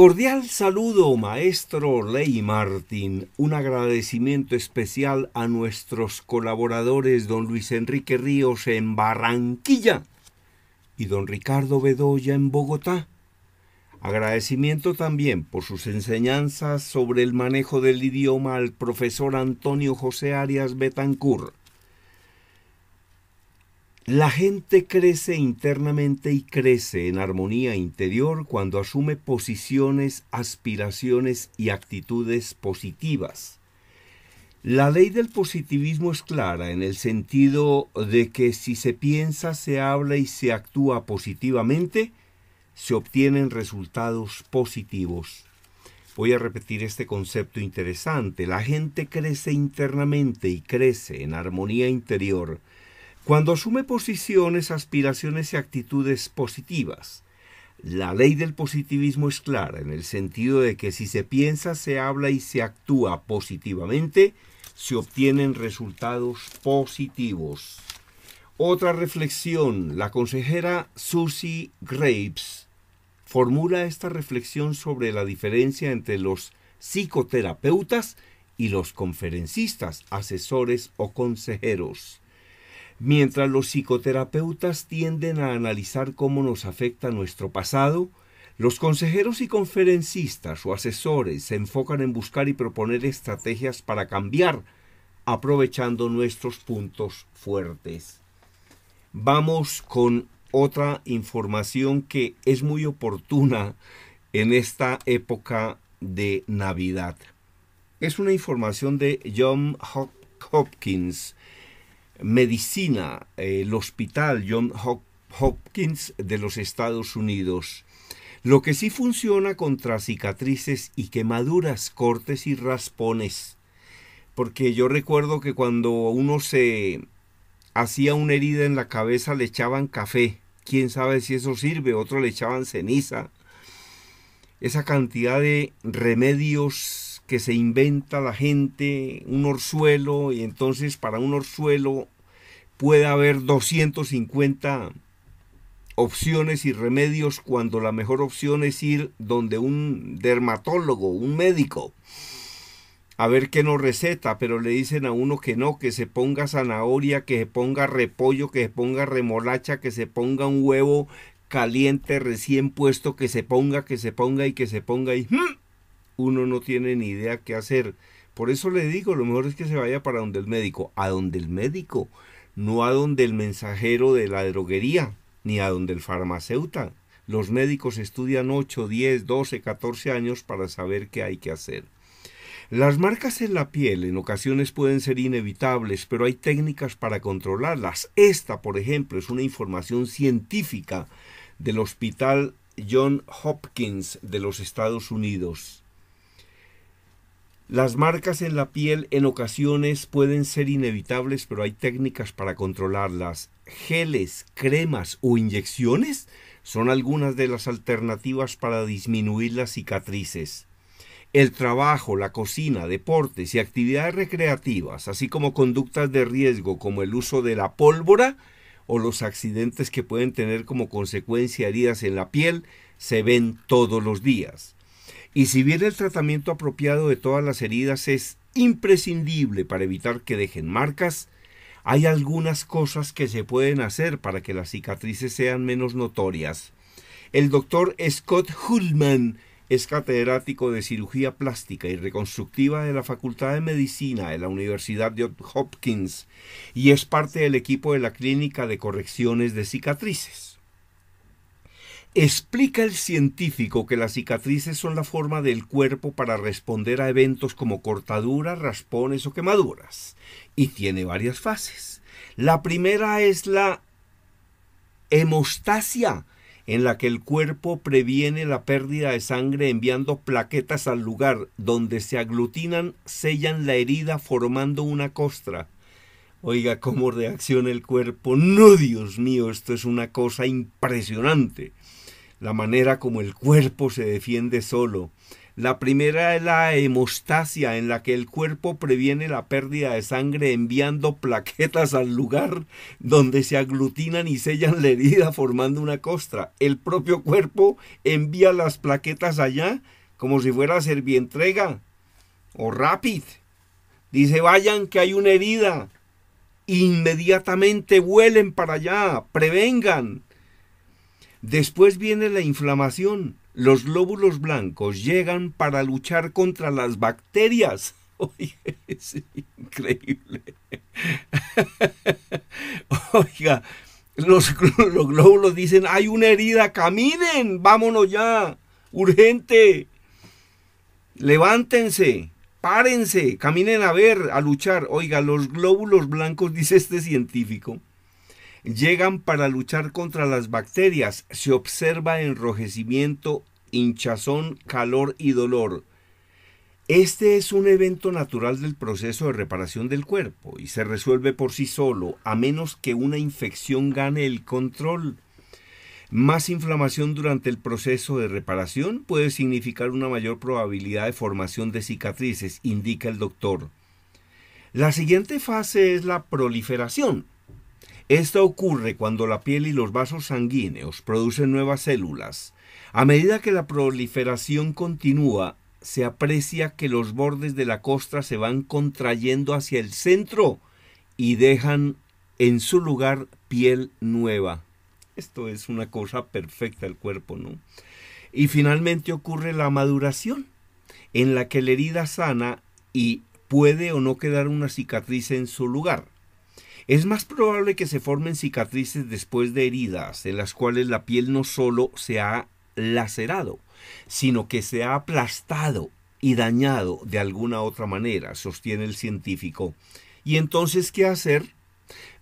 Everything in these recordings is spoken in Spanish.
Cordial saludo, maestro Ley Martín. Un agradecimiento especial a nuestros colaboradores, don Luis Enrique Ríos en Barranquilla y don Ricardo Bedoya en Bogotá. Agradecimiento también por sus enseñanzas sobre el manejo del idioma al profesor Antonio José Arias Betancourt. La gente crece internamente y crece en armonía interior cuando asume posiciones, aspiraciones y actitudes positivas. La ley del positivismo es clara en el sentido de que si se piensa, se habla y se actúa positivamente, se obtienen resultados positivos. Voy a repetir este concepto interesante. La gente crece internamente y crece en armonía interior cuando asume posiciones, aspiraciones y actitudes positivas, la ley del positivismo es clara en el sentido de que si se piensa, se habla y se actúa positivamente, se obtienen resultados positivos. Otra reflexión, la consejera Susie Graves formula esta reflexión sobre la diferencia entre los psicoterapeutas y los conferencistas, asesores o consejeros. Mientras los psicoterapeutas tienden a analizar cómo nos afecta nuestro pasado, los consejeros y conferencistas o asesores se enfocan en buscar y proponer estrategias para cambiar, aprovechando nuestros puntos fuertes. Vamos con otra información que es muy oportuna en esta época de Navidad. Es una información de John Hopkins, medicina, eh, el hospital John Hopkins de los Estados Unidos. Lo que sí funciona contra cicatrices y quemaduras, cortes y raspones. Porque yo recuerdo que cuando uno se hacía una herida en la cabeza le echaban café. Quién sabe si eso sirve. Otro le echaban ceniza. Esa cantidad de remedios que se inventa la gente, un orzuelo, y entonces para un orzuelo puede haber 250 opciones y remedios cuando la mejor opción es ir donde un dermatólogo, un médico, a ver qué nos receta, pero le dicen a uno que no, que se ponga zanahoria, que se ponga repollo, que se ponga remolacha, que se ponga un huevo caliente recién puesto, que se ponga, que se ponga y que se ponga y... ¡mm! uno no tiene ni idea qué hacer. Por eso le digo, lo mejor es que se vaya para donde el médico, a donde el médico, no a donde el mensajero de la droguería, ni a donde el farmacéutico. Los médicos estudian 8, 10, 12, 14 años para saber qué hay que hacer. Las marcas en la piel en ocasiones pueden ser inevitables, pero hay técnicas para controlarlas. Esta, por ejemplo, es una información científica del Hospital John Hopkins de los Estados Unidos. Las marcas en la piel en ocasiones pueden ser inevitables, pero hay técnicas para controlarlas. Geles, cremas o inyecciones son algunas de las alternativas para disminuir las cicatrices. El trabajo, la cocina, deportes y actividades recreativas, así como conductas de riesgo como el uso de la pólvora o los accidentes que pueden tener como consecuencia heridas en la piel, se ven todos los días. Y si bien el tratamiento apropiado de todas las heridas es imprescindible para evitar que dejen marcas, hay algunas cosas que se pueden hacer para que las cicatrices sean menos notorias. El doctor Scott Hullman es catedrático de cirugía plástica y reconstructiva de la Facultad de Medicina de la Universidad de Hopkins y es parte del equipo de la Clínica de Correcciones de Cicatrices. Explica el científico que las cicatrices son la forma del cuerpo para responder a eventos como cortaduras, raspones o quemaduras, y tiene varias fases. La primera es la hemostasia, en la que el cuerpo previene la pérdida de sangre enviando plaquetas al lugar donde se aglutinan, sellan la herida formando una costra. Oiga cómo reacciona el cuerpo. No, Dios mío, esto es una cosa impresionante la manera como el cuerpo se defiende solo. La primera es la hemostasia, en la que el cuerpo previene la pérdida de sangre enviando plaquetas al lugar donde se aglutinan y sellan la herida formando una costra. El propio cuerpo envía las plaquetas allá como si fuera a ser entrega o rapid. Dice, vayan que hay una herida. Inmediatamente vuelen para allá, prevengan. Después viene la inflamación. Los glóbulos blancos llegan para luchar contra las bacterias. Oye, es increíble. Oiga, los, los, glóbulos dicen, hay una herida, caminen, vámonos ya, urgente. Levántense, párense, caminen a ver, a luchar. Oiga, los glóbulos blancos, dice este científico, llegan para luchar contra las bacterias. Se observa enrojecimiento, hinchazón, calor y dolor. Este es un evento natural del proceso de reparación del cuerpo y se resuelve por sí solo, a menos que una infección gane el control. Más inflamación durante el proceso de reparación puede significar una mayor probabilidad de formación de cicatrices, indica el doctor. La siguiente fase es la proliferación, esto ocurre cuando la piel y los vasos sanguíneos producen nuevas células. A medida que la proliferación continúa, se aprecia que los bordes de la costra se van contrayendo hacia el centro y dejan en su lugar piel nueva. Esto es una cosa perfecta el cuerpo, ¿no? Y finalmente ocurre la maduración, en la que la herida sana y puede o no quedar una cicatriz en su lugar. Es más probable que se formen cicatrices después de heridas en las cuales la piel no solo se ha lacerado, sino que se ha aplastado y dañado de alguna otra manera, sostiene el científico. ¿Y entonces qué hacer?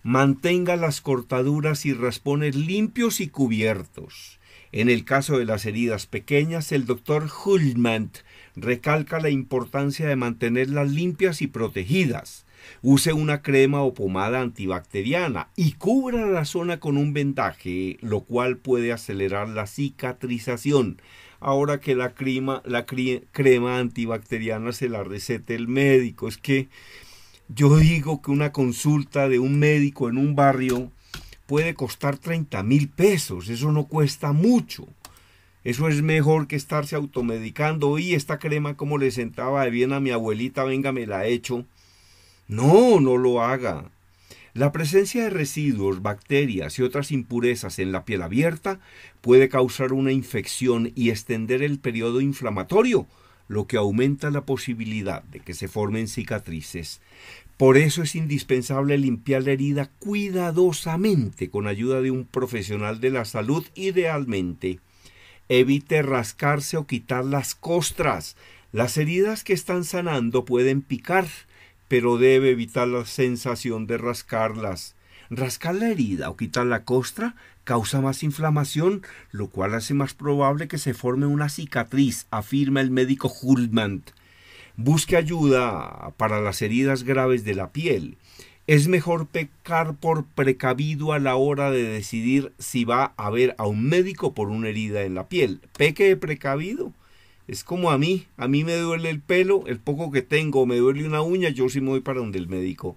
Mantenga las cortaduras y raspones limpios y cubiertos. En el caso de las heridas pequeñas, el doctor Hulmant recalca la importancia de mantenerlas limpias y protegidas. Use una crema o pomada antibacteriana y cubra la zona con un vendaje, lo cual puede acelerar la cicatrización. Ahora que la crema, la crema antibacteriana se la receta el médico. Es que yo digo que una consulta de un médico en un barrio puede costar 30 mil pesos. Eso no cuesta mucho. Eso es mejor que estarse automedicando. Y esta crema, como le sentaba de bien a mi abuelita, venga, me la he hecho. No, no lo haga. La presencia de residuos, bacterias y otras impurezas en la piel abierta puede causar una infección y extender el periodo inflamatorio, lo que aumenta la posibilidad de que se formen cicatrices. Por eso es indispensable limpiar la herida cuidadosamente con ayuda de un profesional de la salud idealmente. Evite rascarse o quitar las costras. Las heridas que están sanando pueden picar pero debe evitar la sensación de rascarlas. Rascar la herida o quitar la costra causa más inflamación, lo cual hace más probable que se forme una cicatriz, afirma el médico Hulman. Busque ayuda para las heridas graves de la piel. Es mejor pecar por precavido a la hora de decidir si va a ver a un médico por una herida en la piel. Peque de precavido es como a mí, a mí me duele el pelo, el poco que tengo, me duele una uña, yo sí me voy para donde el médico.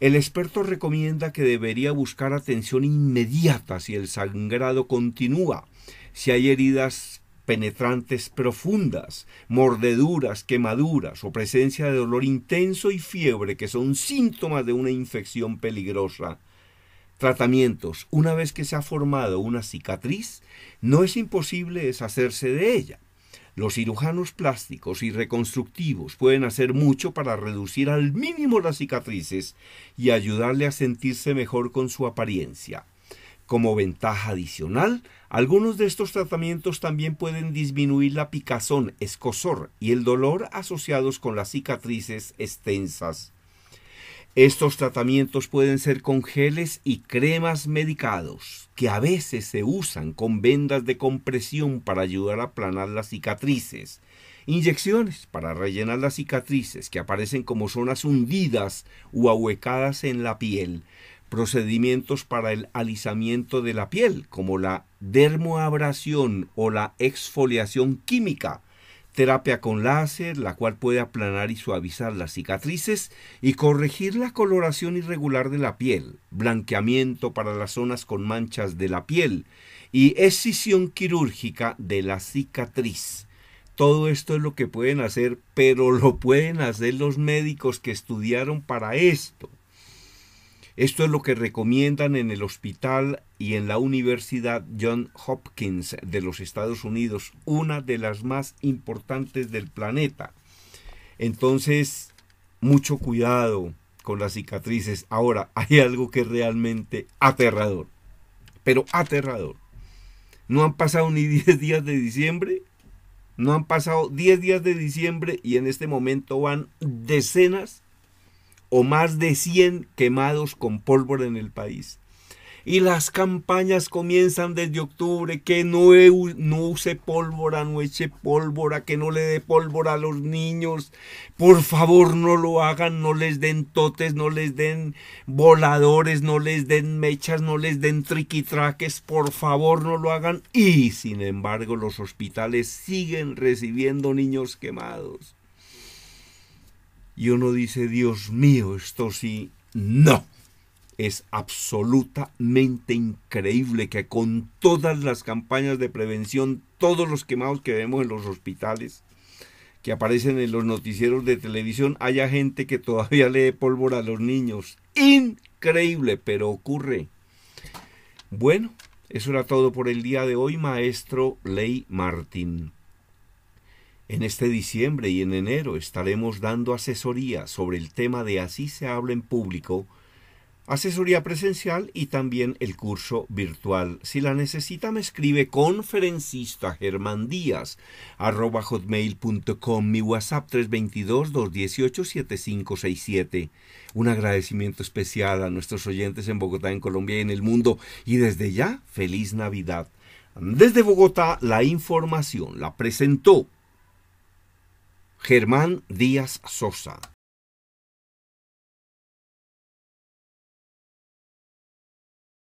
El experto recomienda que debería buscar atención inmediata si el sangrado continúa, si hay heridas penetrantes profundas, mordeduras, quemaduras o presencia de dolor intenso y fiebre que son síntomas de una infección peligrosa. Tratamientos. Una vez que se ha formado una cicatriz, no es imposible deshacerse de ella. Los cirujanos plásticos y reconstructivos pueden hacer mucho para reducir al mínimo las cicatrices y ayudarle a sentirse mejor con su apariencia. Como ventaja adicional, algunos de estos tratamientos también pueden disminuir la picazón, escosor y el dolor asociados con las cicatrices extensas estos tratamientos pueden ser con geles y cremas medicados, que a veces se usan con vendas de compresión para ayudar a aplanar las cicatrices, inyecciones para rellenar las cicatrices que aparecen como zonas hundidas o ahuecadas en la piel, procedimientos para el alisamiento de la piel, como la dermoabrasión o la exfoliación química, terapia con láser, la cual puede aplanar y suavizar las cicatrices y corregir la coloración irregular de la piel, blanqueamiento para las zonas con manchas de la piel y escisión quirúrgica de la cicatriz. Todo esto es lo que pueden hacer, pero lo pueden hacer los médicos que estudiaron para esto. Esto es lo que recomiendan en el hospital y en la Universidad John Hopkins de los Estados Unidos, una de las más importantes del planeta. Entonces, mucho cuidado con las cicatrices. Ahora, hay algo que es realmente aterrador, pero aterrador. No han pasado ni 10 días de diciembre, no han pasado 10 días de diciembre y en este momento van decenas o más de 100 quemados con pólvora en el país. Y las campañas comienzan desde octubre, que no, use pólvora, no eche pólvora, que no le dé pólvora a los niños. Por favor, no lo hagan, no les den totes, no les den voladores, no les den mechas, no les den triquitraques, por favor, no lo hagan. Y sin embargo, los hospitales siguen recibiendo niños quemados y uno dice, Dios mío, esto sí, no. Es absolutamente increíble que con todas las campañas de prevención, todos los quemados que vemos en los hospitales, que aparecen en los noticieros de televisión, haya gente que todavía lee pólvora a los niños. Increíble, pero ocurre. Bueno, eso era todo por el día de hoy, maestro Ley Martín. En este diciembre y en enero estaremos dando asesoría sobre el tema de Así se habla en público, asesoría presencial y también el curso virtual. Si la necesita me escribe conferencista Germán Díaz hotmail.com mi WhatsApp 322-218-7567. Un agradecimiento especial a nuestros oyentes en Bogotá, en Colombia y en el mundo. Y desde ya, feliz Navidad. Desde Bogotá, la información la presentó Germán Díaz Sosa.